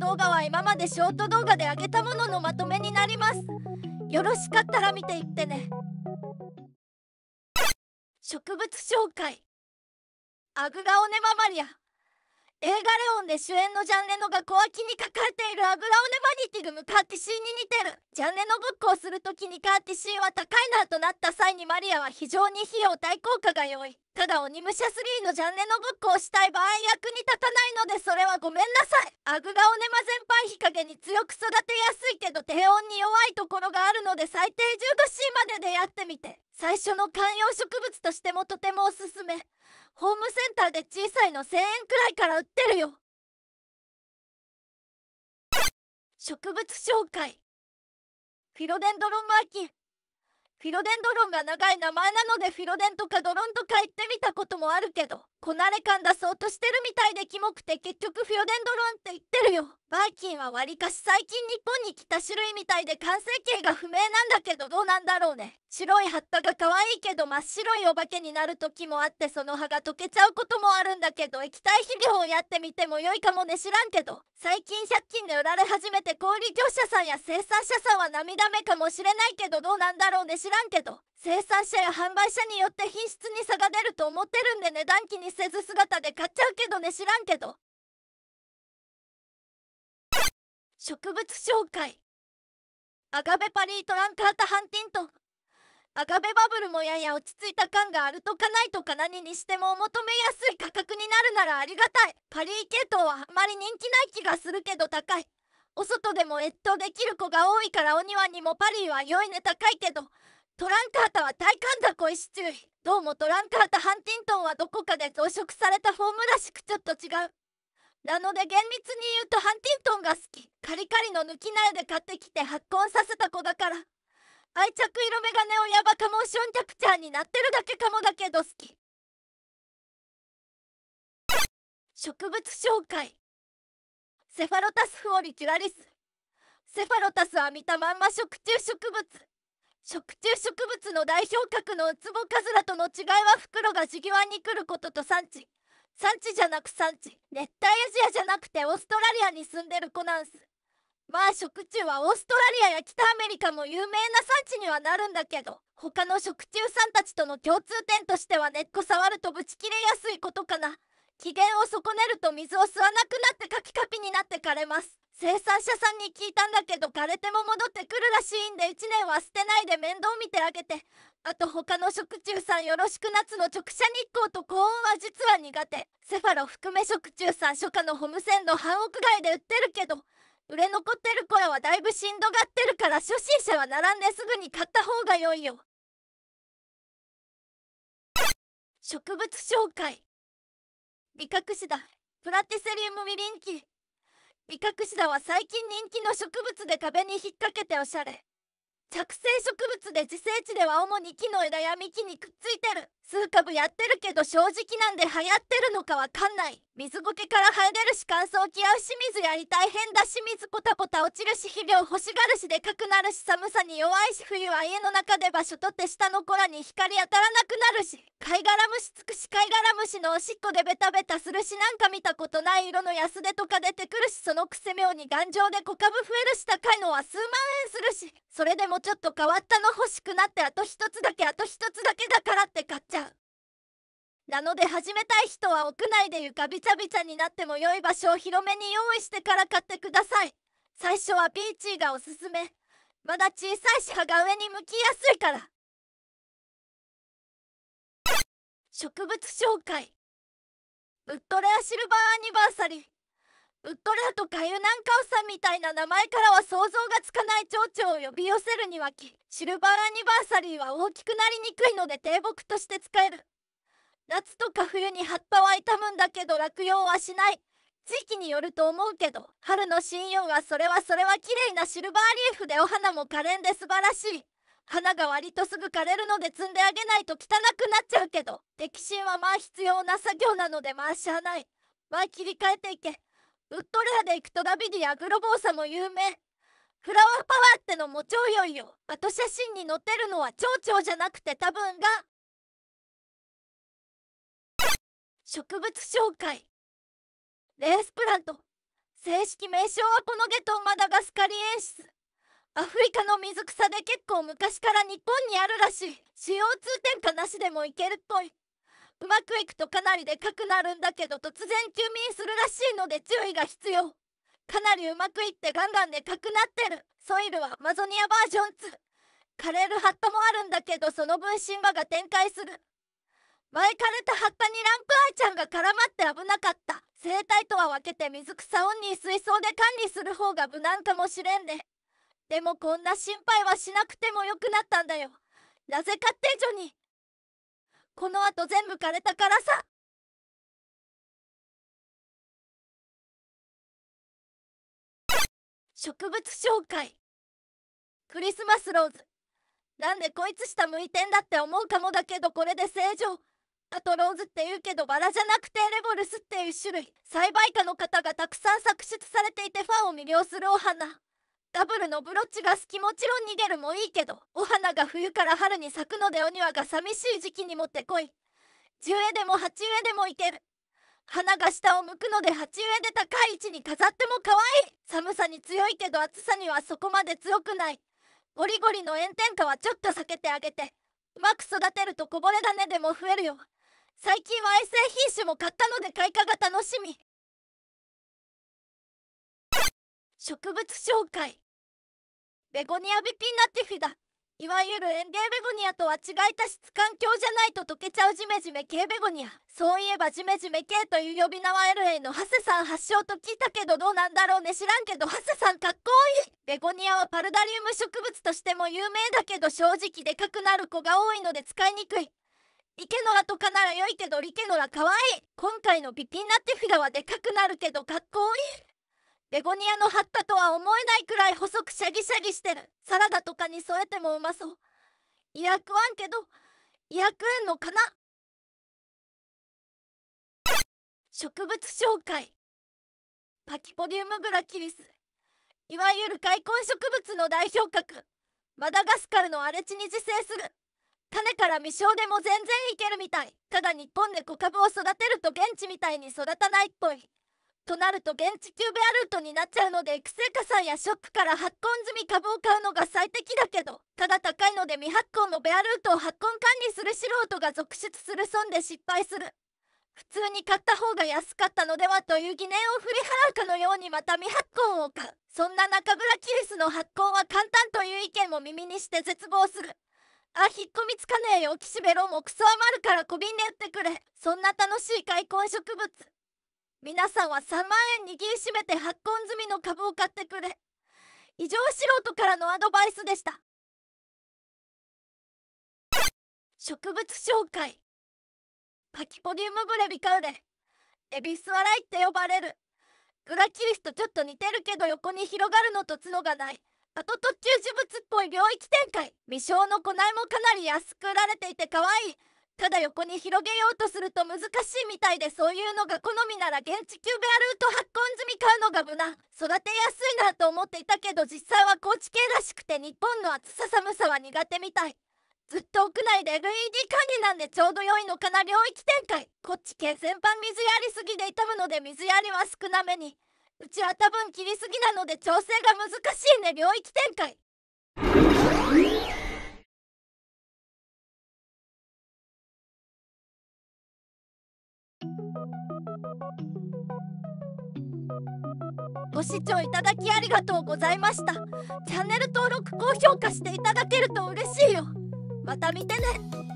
動画は今までショート動画で上げたもののまとめになりますよろしかったら見ていってね植物紹介アグラオネママリア映画レオンで主演のジャンレノが小脇に書かれているアグラオネマニティグムカーティシーに似てるジャンレノごっこをするときにカーティシーは高いなとなった際にマリアは非常に費用対効果が良いただ鬼武者3のジャンネのブっこをしたい場合役に立たないのでそれはごめんなさいアグがオネマ先輩日陰に強く育てやすいけど低温に弱いところがあるので最低 10°C まででやってみて最初の観葉植物としてもとてもおすすめホームセンターで小さいの1000円くらいから売ってるよ植物紹介フィロデンドロンマーキンフィロデンドロンが長い名前なのでフィロデンとかドロンとか言ってみたこともあるけどこなれ感出そうとしてるみたいでキモくて結局フィロデンドロンって言ってるよバイキンはわりかし最近日本に来た種類みたいで完成形が不明なんだけどどうなんだろうね白い葉っぱが可愛いけど真っ白いお化けになる時もあってその葉が溶けちゃうこともあるんだけど液体肥料をやってみても良いかもね知らんけど最近借金で売られ始めて小売業者さんや生産者さんは涙目かもしれないけどどうなんだろうね知ら知らんけど生産者や販売者によって品質に差が出ると思ってるんで値段気にせず姿で買っちゃうけどね知らんけど植物紹介アガベパリートランカータハンティントンアガベバブルもやや落ち着いた感があるとかないとか何にしてもお求めやすい価格になるならありがたいパリー系統はあまり人気ない気がするけど高いお外でも越冬できる子が多いからお庭にもパリーは良いね高いけどトランカータは大寒雑魚石注意。どうもトランカータハンティントンはどこかで増殖されたフォームらしくちょっと違うなので厳密に言うとハンティントンが好きカリカリの抜き苗で買ってきて発根させた子だから愛着色眼鏡をヤバカモーションキャプチャーになってるだけかもだけど好き植物紹介セファロタスフォリチュラリスセファロタスは見たまんま食虫植物食虫植物の代表格のウツボカズラとの違いは袋が地際に来ることと産地産地じゃなく産地熱帯アジアじゃなくてオーストラリアに住んでる子なんすまあ食虫はオーストラリアや北アメリカも有名な産地にはなるんだけど他の食虫さんたちとの共通点としては根っこ触るとブチ切れやすいことかな機嫌を損ねると水を吸わなくなってカピカピになってかれます生産者さんに聞いたんだけど枯れても戻ってくるらしいんで1年は捨てないで面倒見てあげてあと他の食虫さんよろしく夏の直射日光と高温は実は苦手セファロ含め食虫さん初夏のホームセンの半屋外で売ってるけど売れ残ってる声はだいぶしんどがってるから初心者は並んですぐに買った方が良いよ植物紹介ビカクシダプラティセリウムウィリンキービカクシダは最近人気の植物で壁に引っ掛けておしゃれ着生植物で自生地では主に木の枝や幹にくっついてる数株やってるけど正直なんで流行ってるのかわかんない水苔から生え出るし乾燥気合う清水やりたい変だ清水こタこタ落ちるし肥料欲しがるしでかくなるし寒さに弱いし冬は家の中で場所取って下の子らに光当たらなくなるし貝殻虫つくし貝殻虫のおしっこでベタベタするしなんか見たことない色の安手とか出てくるしそのくせ妙に頑丈で小株増えるし高いのは数万円するしそれでもちょっと変わったの欲しくなってあと一つだけあと一つだけだからって買っちゃう。なので始めたい人は屋内で床びちゃびちゃになっても良い場所を広めに用意してから買ってください最初はビーチーがおすすめまだ小さいし葉が上に向きやすいから植物紹介ウッドレアシルバーアニバーサリーウッドレアとかゆなんかおさんみたいな名前からは想像がつかない蝶々を呼び寄せるにはきシルバーアニバーサリーは大きくなりにくいので低木として使える夏とか冬に葉っぱは傷むんだけど落葉はしない時期によると思うけど春の新葉はそれはそれは綺麗なシルバーリーフでお花も可憐で素晴らしい花が割とすぐ枯れるので摘んであげないと汚くなっちゃうけど摘心はまあ必要な作業なのでまあしゃあないまあ切り替えていけウッドレアで行くとダビディアグロボーサも有名フラワーパワーってのも超良いよあと写真に載ってるのは蝶々じゃなくて多分が植物紹介レースプラント正式名称はこのゲトマダガスカリエンシスアフリカの水草で結構昔から日本にあるらしい CO2 添加なしでもいけるっぽいうまくいくとかなりでかくなるんだけど突然休眠するらしいので注意が必要かなりうまくいってガンガンでかくなってるソイルはマゾニアバージョン2枯れるハットもあるんだけどその分神話が展開する前枯れた葉っぱにランクアイちゃんが絡まって危なかった生態とは分けて水草オンに水槽で管理する方が無難かもしれんねでもこんな心配はしなくてもよくなったんだよなぜかってジョニーこの後全部枯れたからさ植物紹介クリスマスローズなんでこいつ下向いてんだって思うかもだけどこれで正常アトローズって言うけどバラじゃなくてレボルスっていう種類栽培家の方がたくさん作出されていてファンを魅了するお花ダブルのブロッチが好きもちろん逃げるもいいけどお花が冬から春に咲くのでお庭が寂しい時期にもってこい10絵でも鉢植えでもいける花が下を向くので鉢植えで高い位置に飾っても可愛い寒さに強いけど暑さにはそこまで強くないゴリゴリの炎天下はちょっと避けてあげてうまく育てるとこぼれ種でも増えるよ最近は衛星品種も買ったので開花が楽しみ植物紹介ベゴニアビピナティフィだいわゆる園芸ベゴニアとは違いた質環境じゃないと溶けちゃうジメジメ系ベゴニアそういえばジメジメ系という呼び名は LA のハセさん発祥と聞いたけどどうなんだろうね知らんけどハセさんかっこいいベゴニアはパルダリウム植物としても有名だけど正直でかくなる子が多いので使いにくいリケノラとかなら良いけどリケノラかわいい今回のピピーナィラはでかくなるけどかっこいいベゴニアの葉ったとは思えないくらい細くシャギシャギしてるサラダとかに添えてもうまそう2 0わんけど2 0えんのかな植物紹介パキポリウムグラキリスいわゆる開墾植物の代表格マダガスカルの荒地に自生する種から未生でも全然いけるみたいただ日本で小株を育てると現地みたいに育たないっぽいとなると現地キューベアルートになっちゃうので育成さんやショックから発根済み株を買うのが最適だけどただ高いので未発根のベアルートを発根管理する素人が続出する損で失敗する普通に買った方が安かったのではという疑念を振り払うかのようにまた未発根を買うそんな中村キリスの発根は簡単という意見も耳にして絶望するあ引っ込みつかねえよ岸辺ロもクソ余るから小瓶で売ってくれそんな楽しい開墾植物皆さんは3万円握りしめて発根済みの株を買ってくれ異常素人からのアドバイスでした植物紹介パキポディウムブレビカウレエビスワライって呼ばれるグラキリスとちょっと似てるけど横に広がるのと角がないと途中事物っぽい領域展開微小の庫内もかなり安く売られていて可愛いただ横に広げようとすると難しいみたいでそういうのが好みなら現地キューベアルート発根済み買うのが無難育てやすいなと思っていたけど実際は高知系らしくて日本の暑さ寒さは苦手みたいずっと屋内で LED 管理なんでちょうど良いのかな領域展開こっち系全般水やりすぎで痛むので水やりは少なめにうちは多分切りすぎなので調整が難しいね領域展開ご視聴いただきありがとうございましたチャンネル登録高評価していただけると嬉しいよまた見てね